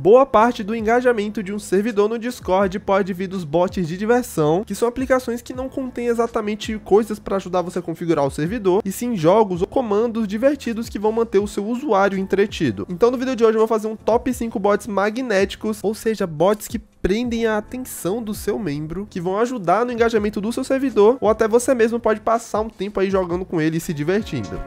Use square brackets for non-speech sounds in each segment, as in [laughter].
Boa parte do engajamento de um servidor no Discord pode vir dos bots de diversão, que são aplicações que não contêm exatamente coisas para ajudar você a configurar o servidor, e sim jogos ou comandos divertidos que vão manter o seu usuário entretido. Então no vídeo de hoje eu vou fazer um top 5 bots magnéticos, ou seja, bots que prendem a atenção do seu membro, que vão ajudar no engajamento do seu servidor, ou até você mesmo pode passar um tempo aí jogando com ele e se divertindo.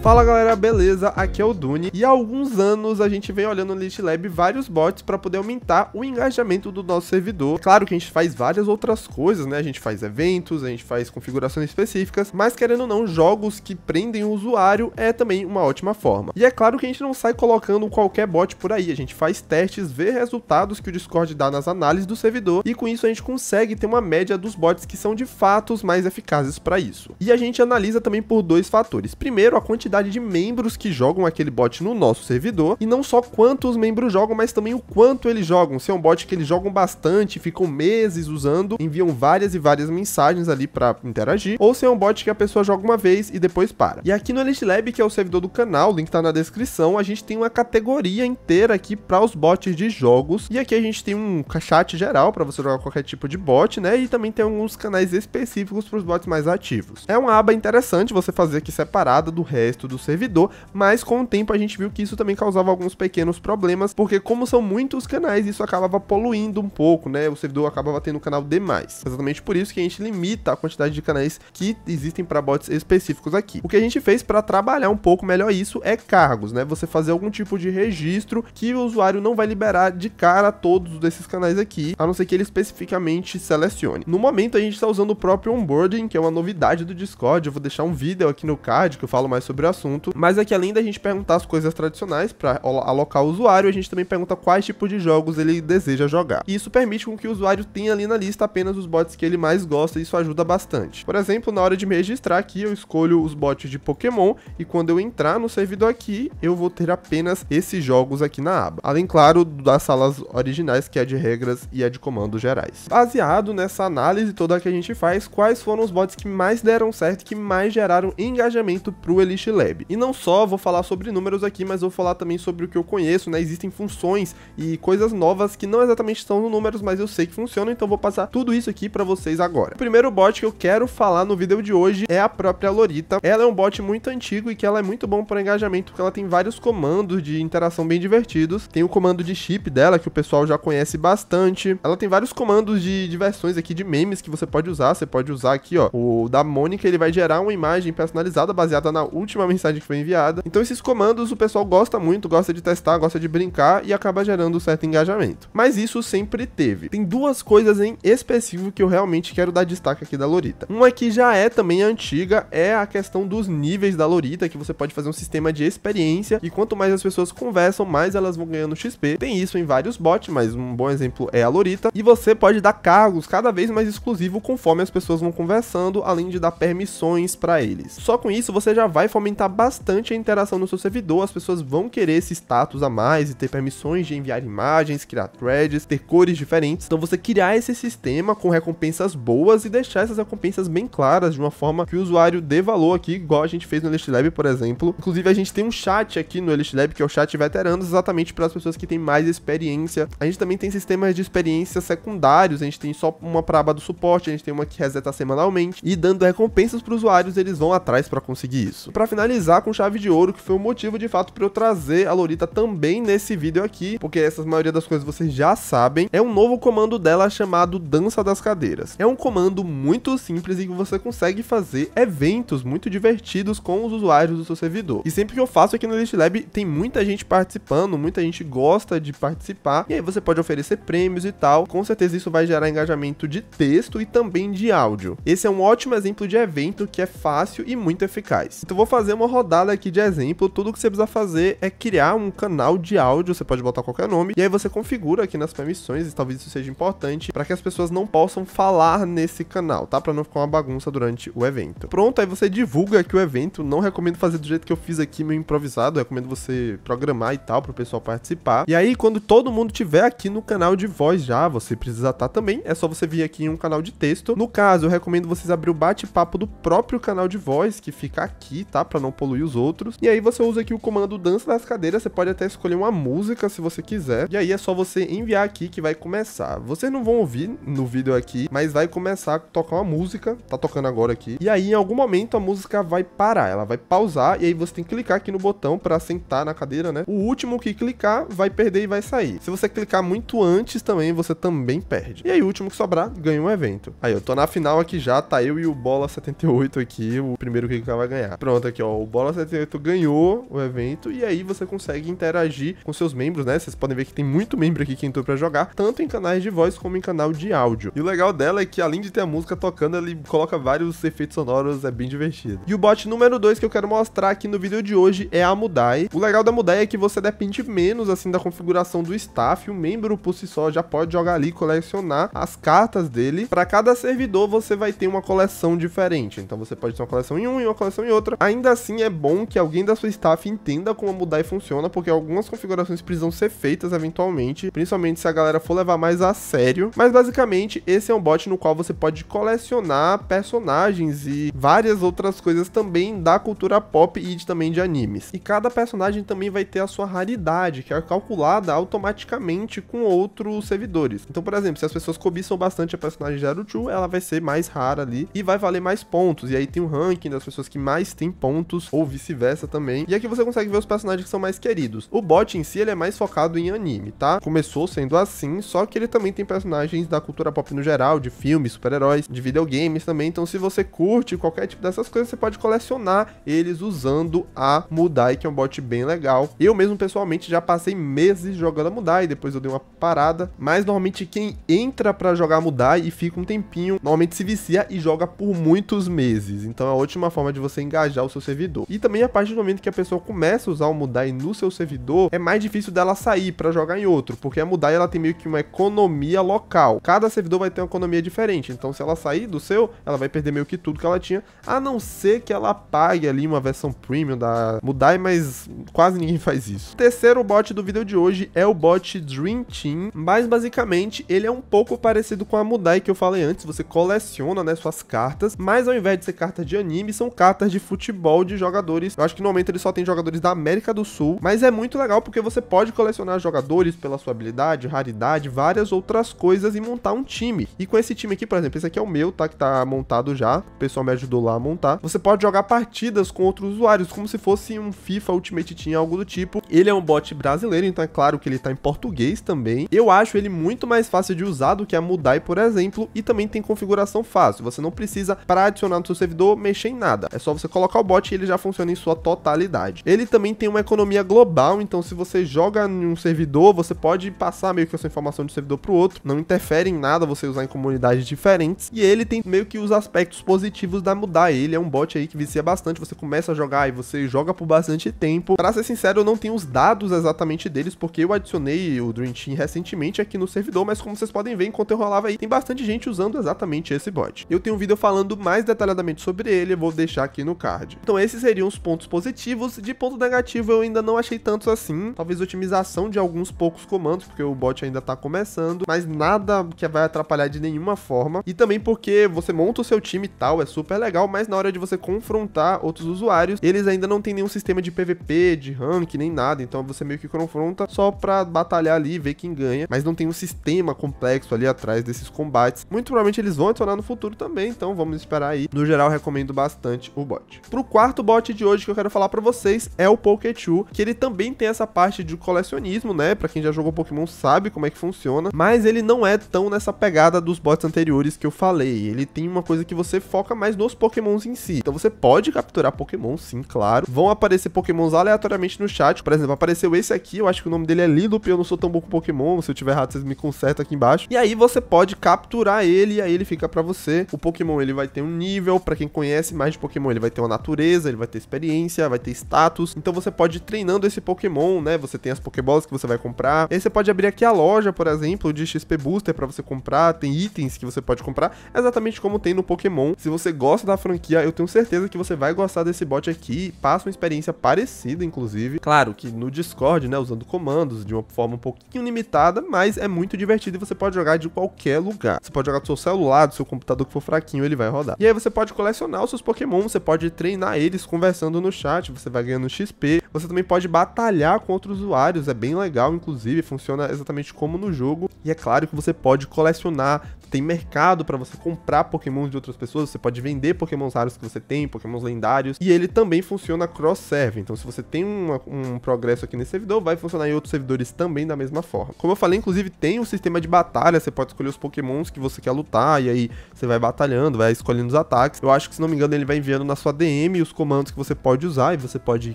Fala galera, beleza? Aqui é o Dune e há alguns anos a gente vem olhando no LeechLab vários bots para poder aumentar o engajamento do nosso servidor. Claro que a gente faz várias outras coisas, né? A gente faz eventos, a gente faz configurações específicas, mas querendo ou não, jogos que prendem o usuário é também uma ótima forma. E é claro que a gente não sai colocando qualquer bot por aí, a gente faz testes, vê resultados que o Discord dá nas análises do servidor e com isso a gente consegue ter uma média dos bots que são de fato os mais eficazes para isso. E a gente analisa também por dois fatores. Primeiro, a quantidade quantidade de membros que jogam aquele bot no nosso servidor, e não só quantos membros jogam, mas também o quanto eles jogam. Se é um bot que eles jogam bastante, ficam meses usando, enviam várias e várias mensagens ali para interagir, ou se é um bot que a pessoa joga uma vez e depois para. E aqui no Elite Lab, que é o servidor do canal, o link tá na descrição, a gente tem uma categoria inteira aqui para os bots de jogos, e aqui a gente tem um chat geral para você jogar qualquer tipo de bot, né? E também tem alguns canais específicos para os bots mais ativos. É uma aba interessante você fazer aqui separada do resto do servidor, mas com o tempo a gente viu que isso também causava alguns pequenos problemas, porque como são muitos canais, isso acabava poluindo um pouco, né? O servidor acabava tendo canal demais. Exatamente por isso que a gente limita a quantidade de canais que existem para bots específicos aqui. O que a gente fez para trabalhar um pouco melhor isso é cargos, né? Você fazer algum tipo de registro que o usuário não vai liberar de cara todos desses canais aqui, a não ser que ele especificamente selecione. No momento a gente está usando o próprio onboarding, que é uma novidade do Discord. Eu vou deixar um vídeo aqui no card que eu falo mais sobre o assunto, mas aqui é além da gente perguntar as coisas tradicionais para alocar o usuário, a gente também pergunta quais tipos de jogos ele deseja jogar. E isso permite com que o usuário tenha ali na lista apenas os bots que ele mais gosta e isso ajuda bastante. Por exemplo, na hora de me registrar aqui, eu escolho os bots de Pokémon e quando eu entrar no servidor aqui, eu vou ter apenas esses jogos aqui na aba. Além, claro, das salas originais, que é de regras e a é de comandos gerais. Baseado nessa análise toda que a gente faz, quais foram os bots que mais deram certo, que mais geraram engajamento para Elite Elixir e não só vou falar sobre números aqui, mas vou falar também sobre o que eu conheço, né? Existem funções e coisas novas que não exatamente estão no números, mas eu sei que funcionam, então vou passar tudo isso aqui para vocês agora. O primeiro bot que eu quero falar no vídeo de hoje é a própria Lorita. Ela é um bot muito antigo e que ela é muito bom para engajamento, porque ela tem vários comandos de interação bem divertidos. Tem o comando de chip dela, que o pessoal já conhece bastante. Ela tem vários comandos de diversões aqui de memes que você pode usar. Você pode usar aqui, ó, o da Mônica, ele vai gerar uma imagem personalizada baseada na última mensagem que foi enviada. Então esses comandos o pessoal gosta muito, gosta de testar, gosta de brincar e acaba gerando certo engajamento. Mas isso sempre teve. Tem duas coisas em específico que eu realmente quero dar destaque aqui da Lorita. Uma que já é também antiga é a questão dos níveis da Lorita, que você pode fazer um sistema de experiência e quanto mais as pessoas conversam, mais elas vão ganhando XP. Tem isso em vários bots, mas um bom exemplo é a Lorita. E você pode dar cargos cada vez mais exclusivos conforme as pessoas vão conversando, além de dar permissões para eles. Só com isso você já vai fomentando aumentar bastante a interação no seu servidor, as pessoas vão querer esse status a mais e ter permissões de enviar imagens, criar threads, ter cores diferentes. Então você criar esse sistema com recompensas boas e deixar essas recompensas bem claras de uma forma que o usuário dê valor aqui, igual a gente fez no Elixir Lab, por exemplo. Inclusive a gente tem um chat aqui no Elixir Lab, que é o chat veteranos, exatamente para as pessoas que têm mais experiência. A gente também tem sistemas de experiência secundários, a gente tem só uma para aba do suporte, a gente tem uma que reseta semanalmente e dando recompensas para os usuários, eles vão atrás para conseguir isso. Para finalizar finalizar com chave de ouro, que foi o motivo de fato para eu trazer a Lorita também nesse vídeo aqui, porque essas maioria das coisas vocês já sabem, é um novo comando dela chamado Dança das Cadeiras. É um comando muito simples e que você consegue fazer eventos muito divertidos com os usuários do seu servidor. E sempre que eu faço aqui no Elite Lab, tem muita gente participando, muita gente gosta de participar, e aí você pode oferecer prêmios e tal. Com certeza isso vai gerar engajamento de texto e também de áudio. Esse é um ótimo exemplo de evento que é fácil e muito eficaz. Então vou fazer uma rodada aqui de exemplo. Tudo que você precisa fazer é criar um canal de áudio, você pode botar qualquer nome, e aí você configura aqui nas permissões, e talvez isso seja importante, para que as pessoas não possam falar nesse canal, tá? Para não ficar uma bagunça durante o evento. Pronto, aí você divulga aqui o evento. Não recomendo fazer do jeito que eu fiz aqui, meu improvisado. recomendo você programar e tal, para o pessoal participar. E aí, quando todo mundo tiver aqui no canal de voz já, você precisa estar tá também, é só você vir aqui em um canal de texto. No caso, eu recomendo vocês abrir o bate-papo do próprio canal de voz, que fica aqui, tá? Para não não poluir os outros. E aí você usa aqui o comando dança das cadeiras, você pode até escolher uma música se você quiser. E aí é só você enviar aqui que vai começar. Vocês não vão ouvir no vídeo aqui, mas vai começar a tocar uma música, tá tocando agora aqui. E aí em algum momento a música vai parar, ela vai pausar e aí você tem que clicar aqui no botão para sentar na cadeira, né? O último que clicar vai perder e vai sair. Se você clicar muito antes também, você também perde. E aí o último que sobrar ganha um evento. Aí eu tô na final aqui já, tá eu e o Bola 78 aqui, o primeiro que vai ganhar. Pronto aqui, ó, ó, o Bola 78 ganhou o evento e aí você consegue interagir com seus membros, né? Vocês podem ver que tem muito membro aqui que entrou para jogar, tanto em canais de voz como em canal de áudio. E o legal dela é que além de ter a música tocando, ele coloca vários efeitos sonoros, é bem divertido. E o bot número 2 que eu quero mostrar aqui no vídeo de hoje é a Mudai. O legal da Mudai é que você depende menos assim da configuração do staff, o membro por si só já pode jogar ali, colecionar as cartas dele. Para cada servidor você vai ter uma coleção diferente, então você pode ter uma coleção em um e uma coleção em outra. Ainda assim, é bom que alguém da sua staff entenda como mudar e funciona, porque algumas configurações precisam ser feitas eventualmente, principalmente se a galera for levar mais a sério. Mas basicamente, esse é um bot no qual você pode colecionar personagens e várias outras coisas também da cultura pop e também de animes. E cada personagem também vai ter a sua raridade, que é calculada automaticamente com outros servidores. Então, por exemplo, se as pessoas cobiçam bastante a personagem Zero Two, ela vai ser mais rara ali e vai valer mais pontos. E aí tem o um ranking das pessoas que mais tem pontos juntos, ou vice-versa também. E aqui você consegue ver os personagens que são mais queridos. O bot em si, ele é mais focado em anime, tá? Começou sendo assim, só que ele também tem personagens da cultura pop no geral, de filmes, super-heróis, de videogames também. Então, se você curte qualquer tipo dessas coisas, você pode colecionar eles usando a Mudai, que é um bot bem legal. Eu mesmo, pessoalmente, já passei meses jogando a Mudai, depois eu dei uma parada. Mas, normalmente, quem entra para jogar a Mudai e fica um tempinho, normalmente se vicia e joga por muitos meses. Então, é a última forma de você engajar o seu servidor servidor. E também a partir do momento que a pessoa começa a usar o Mudai no seu servidor, é mais difícil dela sair para jogar em outro, porque a Mudai ela tem meio que uma economia local. Cada servidor vai ter uma economia diferente, então se ela sair do seu, ela vai perder meio que tudo que ela tinha, a não ser que ela pague ali uma versão premium da Mudai, mas quase ninguém [laughs] faz isso. O terceiro bot do vídeo de hoje é o bot Dream Team, mas basicamente ele é um pouco parecido com a Mudai que eu falei antes, você coleciona né, suas cartas, mas ao invés de ser cartas de anime, são cartas de futebol de jogadores. Eu acho que no momento ele só tem jogadores da América do Sul, mas é muito legal porque você pode colecionar jogadores pela sua habilidade, raridade, várias outras coisas e montar um time. E com esse time aqui, por exemplo, esse aqui é o meu, tá? Que tá montado já. O pessoal me ajudou lá a montar. Você pode jogar partidas com outros usuários, como se fosse um FIFA Ultimate Team, algo do tipo. Ele é um bot brasileiro, então é claro que ele tá em português também. Eu acho ele muito mais fácil de usar do que a Mudai, por exemplo, e também tem configuração fácil. Você não precisa, para adicionar no seu servidor, mexer em nada. É só você colocar o bot e ele já funciona em sua totalidade. Ele também tem uma economia global, então se você joga em um servidor, você pode passar meio que essa informação de um servidor para o outro, não interfere em nada você usar em comunidades diferentes, e ele tem meio que os aspectos positivos da mudar. Ele é um bot aí que vicia bastante, você começa a jogar e você joga por bastante tempo. Para ser sincero, eu não tenho os dados exatamente deles, porque eu adicionei o Dream Team recentemente aqui no servidor, mas como vocês podem ver, enquanto eu rolava aí, tem bastante gente usando exatamente esse bot. Eu tenho um vídeo falando mais detalhadamente sobre ele, eu vou deixar aqui no card. Então esse esses seriam os pontos positivos. De ponto negativo, eu ainda não achei tantos assim. Talvez otimização de alguns poucos comandos, porque o bot ainda tá começando, mas nada que vai atrapalhar de nenhuma forma. E também porque você monta o seu time e tal, é super legal, mas na hora de você confrontar outros usuários, eles ainda não tem nenhum sistema de PVP, de rank, nem nada. Então você meio que confronta só pra batalhar ali e ver quem ganha. Mas não tem um sistema complexo ali atrás desses combates. Muito provavelmente eles vão adicionar no futuro também, então vamos esperar aí. No geral, recomendo bastante o bot. Pro quarto quarto bot de hoje que eu quero falar para vocês é o Pikachu, que ele também tem essa parte de colecionismo, né? Para quem já jogou Pokémon sabe como é que funciona, mas ele não é tão nessa pegada dos bots anteriores que eu falei. Ele tem uma coisa que você foca mais nos Pokémons em si. Então você pode capturar Pokémon, sim, claro. Vão aparecer Pokémons aleatoriamente no chat. Por exemplo, apareceu esse aqui, eu acho que o nome dele é Lilup, eu não sou tão bom com Pokémon, se eu tiver errado vocês me consertam aqui embaixo. E aí você pode capturar ele e aí ele fica para você. O Pokémon ele vai ter um nível, para quem conhece mais de Pokémon, ele vai ter uma natureza ele vai ter experiência, vai ter status. Então você pode ir treinando esse Pokémon, né? Você tem as Pokébolas que você vai comprar. E aí você pode abrir aqui a loja, por exemplo, de XP Booster para você comprar. Tem itens que você pode comprar, exatamente como tem no Pokémon. Se você gosta da franquia, eu tenho certeza que você vai gostar desse bot aqui. Passa uma experiência parecida, inclusive. Claro que no Discord, né? Usando comandos de uma forma um pouquinho limitada, mas é muito divertido e você pode jogar de qualquer lugar. Você pode jogar do seu celular, do seu computador que for fraquinho, ele vai rodar. E aí você pode colecionar os seus Pokémon, você pode treinar ele eles conversando no chat, você vai ganhando XP. Você também pode batalhar com outros usuários, é bem legal, inclusive, funciona exatamente como no jogo. E é claro que você pode colecionar, tem mercado para você comprar pokémons de outras pessoas, você pode vender pokémons raros que você tem, pokémons lendários. E ele também funciona cross-serve, então se você tem uma, um progresso aqui nesse servidor, vai funcionar em outros servidores também da mesma forma. Como eu falei, inclusive, tem um sistema de batalha, você pode escolher os pokémons que você quer lutar, e aí você vai batalhando, vai escolhendo os ataques. Eu acho que, se não me engano, ele vai enviando na sua DM os comandos que você pode usar e você pode ir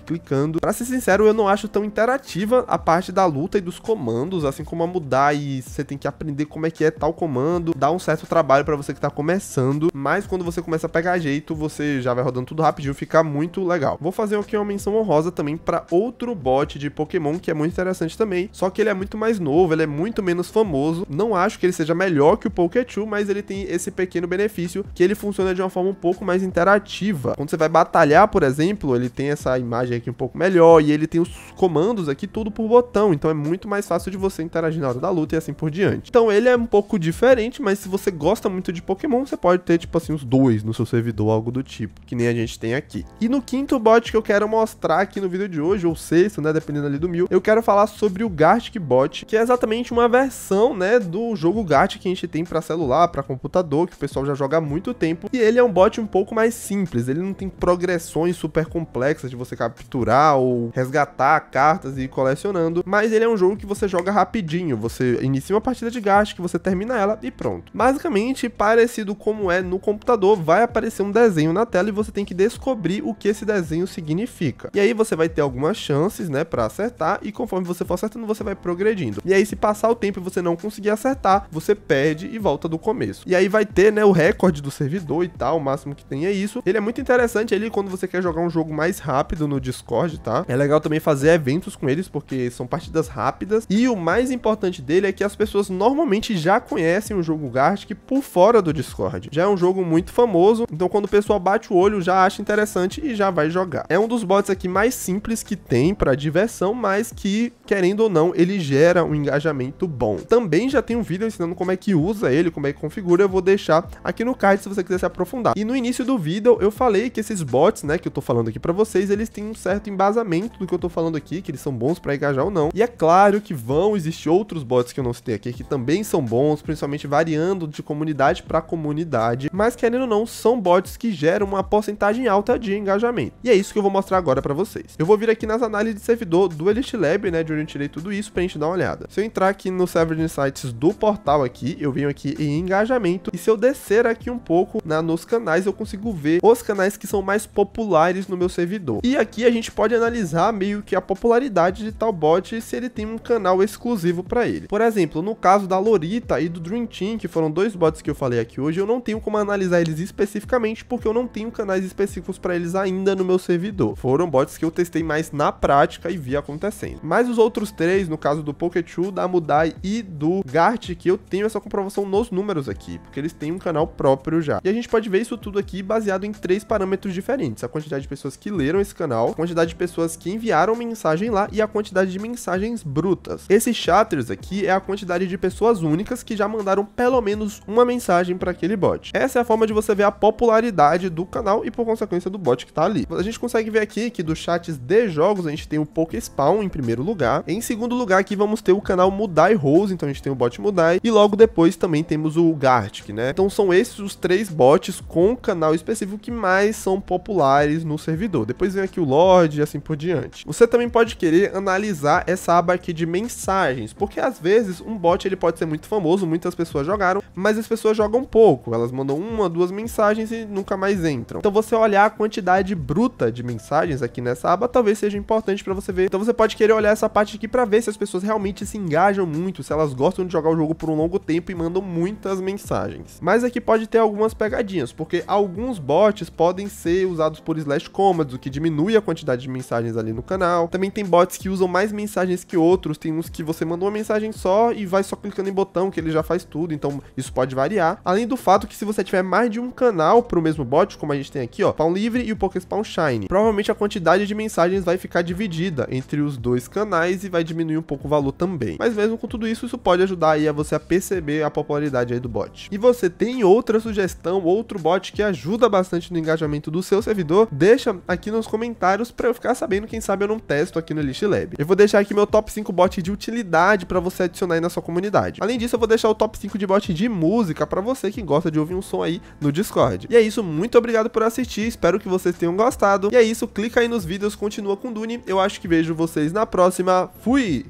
clicando. Pra ser sincero, eu não acho tão interativa a parte da luta e dos comandos, assim como a mudar e você tem que aprender como é que é tal comando, dá um certo trabalho para você que tá começando, mas quando você começa a pegar jeito, você já vai rodando tudo rapidinho, fica muito legal. Vou fazer aqui uma menção honrosa também para outro bot de Pokémon que é muito interessante também, só que ele é muito mais novo, ele é muito menos famoso, não acho que ele seja melhor que o Pikachu, mas ele tem esse pequeno benefício que ele funciona de uma forma um pouco mais interativa. Quando você vai batalhar olhar, por exemplo, ele tem essa imagem aqui um pouco melhor e ele tem os comandos aqui tudo por botão, então é muito mais fácil de você interagir na hora da luta e assim por diante. Então ele é um pouco diferente, mas se você gosta muito de Pokémon, você pode ter tipo assim os dois no seu servidor, algo do tipo, que nem a gente tem aqui. E no quinto bot que eu quero mostrar aqui no vídeo de hoje, ou sexto, né, dependendo ali do mil, eu quero falar sobre o Gartic Bot, que é exatamente uma versão, né, do jogo Gartic que a gente tem para celular, para computador, que o pessoal já joga há muito tempo, e ele é um bot um pouco mais simples, ele não tem progressão missões super complexas de você capturar ou resgatar cartas e ir colecionando, mas ele é um jogo que você joga rapidinho, você inicia uma partida de gasto, que você termina ela e pronto. Basicamente, parecido como é no computador, vai aparecer um desenho na tela e você tem que descobrir o que esse desenho significa. E aí você vai ter algumas chances, né, para acertar e conforme você for acertando, você vai progredindo. E aí se passar o tempo e você não conseguir acertar, você perde e volta do começo. E aí vai ter, né, o recorde do servidor e tal, o máximo que tem é isso. Ele é muito interessante ali quando você quer jogar um jogo mais rápido no Discord, tá? É legal também fazer eventos com eles, porque são partidas rápidas. E o mais importante dele é que as pessoas normalmente já conhecem o jogo Gartic por fora do Discord. Já é um jogo muito famoso, então quando o pessoal bate o olho, já acha interessante e já vai jogar. É um dos bots aqui mais simples que tem para diversão, mas que querendo ou não, ele gera um engajamento bom. Também já tem um vídeo ensinando como é que usa ele, como é que configura, eu vou deixar aqui no card se você quiser se aprofundar. E no início do vídeo eu falei que esses bots, né, que eu tô falando aqui para vocês, eles têm um certo embasamento do que eu tô falando aqui, que eles são bons para engajar ou não. E é claro que vão existir outros bots que eu não citei aqui que também são bons, principalmente variando de comunidade para comunidade, mas querendo ou não, são bots que geram uma porcentagem alta de engajamento. E é isso que eu vou mostrar agora para vocês. Eu vou vir aqui nas análises de servidor do Elite Lab, né, de onde eu tirei tudo isso pra gente dar uma olhada. Se eu entrar aqui no Server Insights do portal aqui, eu venho aqui em engajamento e se eu descer aqui um pouco na, nos canais, eu consigo ver os canais que são mais populares no meu servidor. E aqui a gente pode analisar meio que a popularidade de tal bot se ele tem um canal exclusivo para ele. Por exemplo, no caso da Lorita e do Dream Team, que foram dois bots que eu falei aqui hoje, eu não tenho como analisar eles especificamente porque eu não tenho canais específicos para eles ainda no meu servidor. Foram bots que eu testei mais na prática e vi acontecendo. Mas os outros três, no caso do Poketchu, da Mudai e do Gart, que eu tenho essa comprovação nos números aqui, porque eles têm um canal próprio já. E a gente pode ver isso tudo aqui baseado em três parâmetros diferentes: a quantidade de pessoas que leram esse canal, a quantidade de pessoas que enviaram mensagem lá e a quantidade de mensagens brutas. Esses chatters aqui é a quantidade de pessoas únicas que já mandaram pelo menos uma mensagem para aquele bot. Essa é a forma de você ver a popularidade do canal e por consequência do bot que tá ali. A gente consegue ver aqui que dos chats de jogos a gente tem o Spawn em primeiro lugar, Tá? Em segundo lugar aqui vamos ter o canal Mudai Rose, então a gente tem o bot Mudai e logo depois também temos o Gartic, né? Então são esses os três bots com canal específico que mais são populares no servidor. Depois vem aqui o Lorde e assim por diante. Você também pode querer analisar essa aba aqui de mensagens, porque às vezes um bot ele pode ser muito famoso, muitas pessoas jogaram, mas as pessoas jogam pouco, elas mandam uma, duas mensagens e nunca mais entram. Então você olhar a quantidade bruta de mensagens aqui nessa aba talvez seja importante para você ver. Então você pode querer olhar essa parte debate aqui para ver se as pessoas realmente se engajam muito, se elas gostam de jogar o jogo por um longo tempo e mandam muitas mensagens. Mas aqui pode ter algumas pegadinhas, porque alguns bots podem ser usados por slash commands, o que diminui a quantidade de mensagens ali no canal. Também tem bots que usam mais mensagens que outros, tem uns que você manda uma mensagem só e vai só clicando em botão que ele já faz tudo, então isso pode variar. Além do fato que se você tiver mais de um canal pro mesmo bot, como a gente tem aqui, ó, Spawn Livre e o Poké Spawn Shine, provavelmente a quantidade de mensagens vai ficar dividida entre os dois canais e vai diminuir um pouco o valor também. Mas mesmo com tudo isso, isso pode ajudar aí a você a perceber a popularidade aí do bot. E você tem outra sugestão, outro bot que ajuda bastante no engajamento do seu servidor? Deixa aqui nos comentários para eu ficar sabendo, quem sabe eu não testo aqui no ElixLab. Eu vou deixar aqui meu top 5 bot de utilidade para você adicionar aí na sua comunidade. Além disso, eu vou deixar o top 5 de bot de música para você que gosta de ouvir um som aí no Discord. E é isso, muito obrigado por assistir, espero que vocês tenham gostado. E é isso, clica aí nos vídeos, continua com o Dune, eu acho que vejo vocês na próxima fui